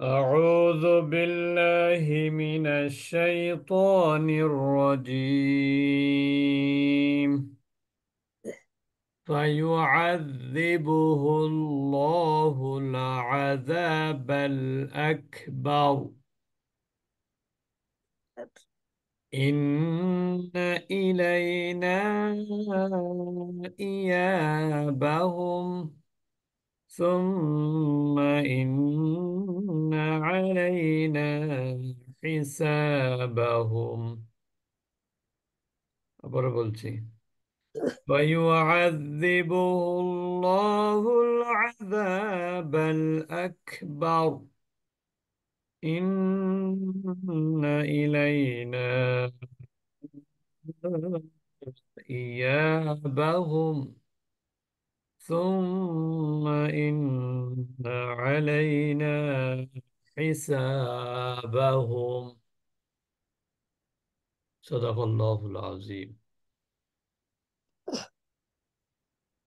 أعوذ بالله من الشيطان الرجيم فيعذبه الله العذاب الأكبر إن إلينا إيابهم ثم إن علينا حسابهم بربلتي বলছি فيعذبه الله العذاب الأكبر إن إلينا إيابهم ثم إن علينا حسابهم صدق الله العظيم